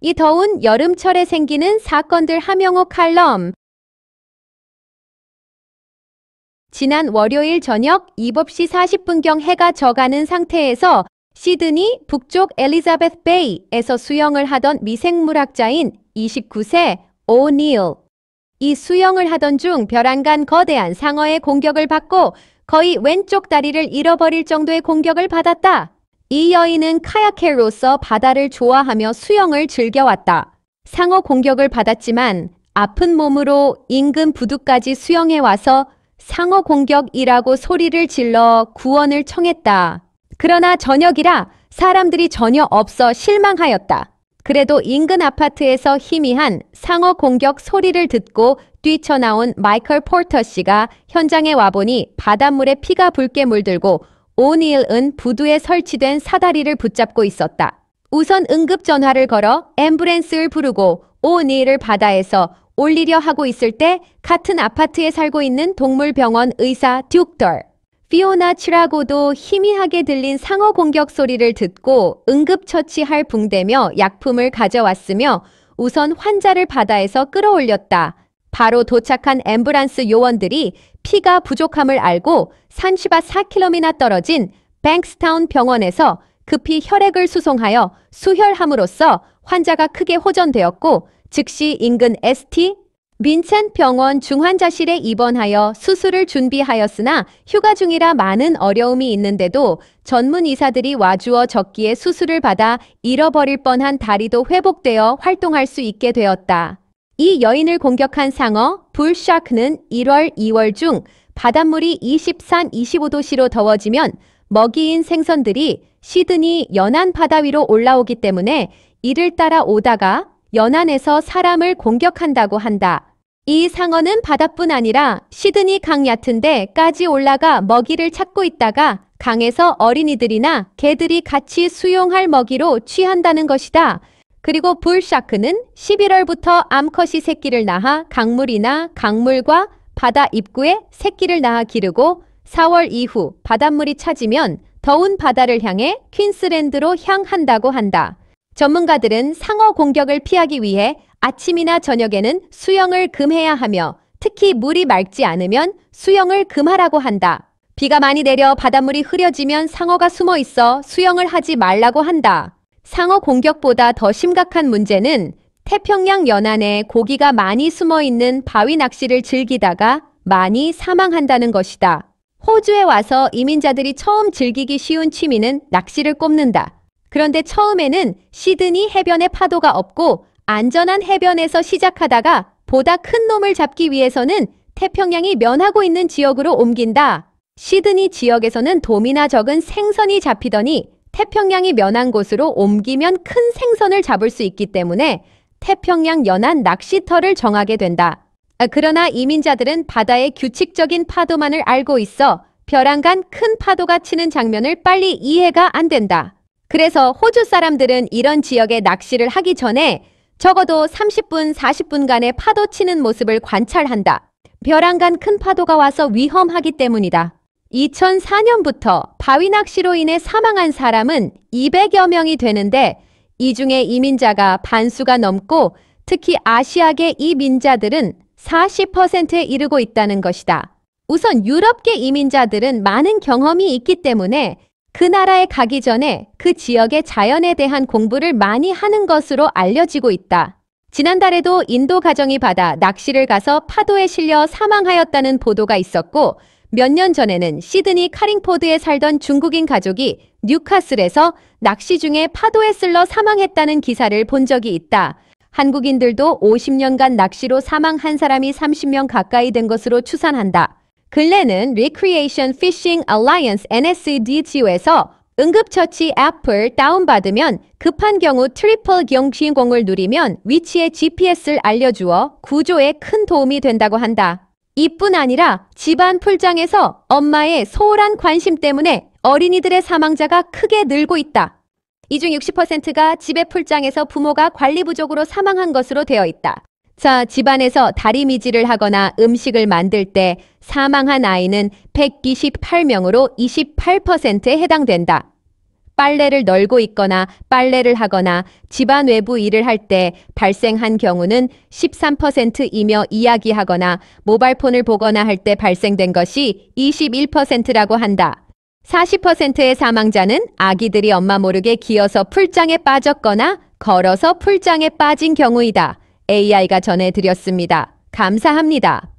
이 더운 여름철에 생기는 사건들 하명호 칼럼 지난 월요일 저녁 7시 40분경 해가 저가는 상태에서 시드니 북쪽 엘리자베스 베이에서 수영을 하던 미생물학자인 29세 오닐. 이 수영을 하던 중 벼랑간 거대한 상어의 공격을 받고 거의 왼쪽 다리를 잃어버릴 정도의 공격을 받았다. 이 여인은 카야케로서 바다를 좋아하며 수영을 즐겨왔다. 상어 공격을 받았지만 아픈 몸으로 인근 부두까지 수영해 와서 상어 공격이라고 소리를 질러 구원을 청했다. 그러나 저녁이라 사람들이 전혀 없어 실망하였다. 그래도 인근 아파트에서 희미한 상어 공격 소리를 듣고 뛰쳐나온 마이클 포터 씨가 현장에 와보니 바닷물에 피가 붉게 물들고 오닐은 부두에 설치된 사다리를 붙잡고 있었다. 우선 응급전화를 걸어 앰뷸런스를 부르고 오닐을 바다에서 올리려 하고 있을 때 같은 아파트에 살고 있는 동물병원 의사 듀크덜 피오나 치라고도 희미하게 들린 상어 공격 소리를 듣고 응급처치할 붕대며 약품을 가져왔으며 우선 환자를 바다에서 끌어올렸다. 바로 도착한 앰뷸런스 요원들이 피가 부족함을 알고 34km나 떨어진 뱅스타운 병원에서 급히 혈액을 수송하여 수혈함으로써 환자가 크게 호전되었고 즉시 인근 ST 민첸 병원 중환자실에 입원하여 수술을 준비하였으나 휴가 중이라 많은 어려움이 있는데도 전문 의사들이 와주어 적기에 수술을 받아 잃어버릴 뻔한 다리도 회복되어 활동할 수 있게 되었다. 이 여인을 공격한 상어 불샤크는 1월, 2월 중 바닷물이 23, 25도씨로 더워지면 먹이인 생선들이 시드니 연안 바다 위로 올라오기 때문에 이를 따라 오다가 연안에서 사람을 공격한다고 한다. 이 상어는 바다뿐 아니라 시드니 강 얕은 데까지 올라가 먹이를 찾고 있다가 강에서 어린이들이나 개들이 같이 수용할 먹이로 취한다는 것이다. 그리고 불샤크는 11월부터 암컷이 새끼를 낳아 강물이나 강물과 바다 입구에 새끼를 낳아 기르고 4월 이후 바닷물이 차지면 더운 바다를 향해 퀸스랜드로 향한다고 한다. 전문가들은 상어 공격을 피하기 위해 아침이나 저녁에는 수영을 금해야 하며 특히 물이 맑지 않으면 수영을 금하라고 한다. 비가 많이 내려 바닷물이 흐려지면 상어가 숨어 있어 수영을 하지 말라고 한다. 상어 공격보다 더 심각한 문제는 태평양 연안에 고기가 많이 숨어 있는 바위 낚시를 즐기다가 많이 사망한다는 것이다. 호주에 와서 이민자들이 처음 즐기기 쉬운 취미는 낚시를 꼽는다. 그런데 처음에는 시드니 해변에 파도가 없고 안전한 해변에서 시작하다가 보다 큰 놈을 잡기 위해서는 태평양이 면하고 있는 지역으로 옮긴다. 시드니 지역에서는 도미나 적은 생선이 잡히더니 태평양이 면한 곳으로 옮기면 큰 생선을 잡을 수 있기 때문에 태평양 연안 낚시터를 정하게 된다. 아, 그러나 이민자들은 바다의 규칙적인 파도만을 알고 있어 벼랑간 큰 파도가 치는 장면을 빨리 이해가 안 된다. 그래서 호주 사람들은 이런 지역에 낚시를 하기 전에 적어도 30분, 40분간의 파도 치는 모습을 관찰한다. 벼랑간 큰 파도가 와서 위험하기 때문이다. 2004년부터 바위낚시로 인해 사망한 사람은 200여 명이 되는데 이 중에 이민자가 반수가 넘고 특히 아시아계 이민자들은 40%에 이르고 있다는 것이다. 우선 유럽계 이민자들은 많은 경험이 있기 때문에 그 나라에 가기 전에 그 지역의 자연에 대한 공부를 많이 하는 것으로 알려지고 있다. 지난달에도 인도 가정이 받아 낚시를 가서 파도에 실려 사망하였다는 보도가 있었고 몇년 전에는 시드니 카링포드에 살던 중국인 가족이 뉴카슬에서 낚시 중에 파도에 쓸러 사망했다는 기사를 본 적이 있다. 한국인들도 50년간 낚시로 사망한 사람이 30명 가까이 된 것으로 추산한다. 근래는 Recreation Fishing Alliance n s d g o 에서 응급처치 앱을 다운받으면 급한 경우 트리플 경신공을 누리면 위치의 GPS를 알려주어 구조에 큰 도움이 된다고 한다. 이뿐 아니라 집안 풀장에서 엄마의 소홀한 관심 때문에 어린이들의 사망자가 크게 늘고 있다. 이 중 60%가 집의 풀장에서 부모가 관리 부족으로 사망한 것으로 되어 있다. 자, 집안에서 다리미질을 하거나 음식을 만들 때 사망한 아이는 128명으로 28%에 해당된다. 빨래를 널고 있거나 빨래를 하거나 집안 외부 일을 할 때 발생한 경우는 13%이며 이야기하거나 모바일폰을 보거나 할 때 발생된 것이 21%라고 한다. 40%의 사망자는 아기들이 엄마 모르게 기어서 풀장에 빠졌거나 걸어서 풀장에 빠진 경우이다. AI가 전해드렸습니다. 감사합니다.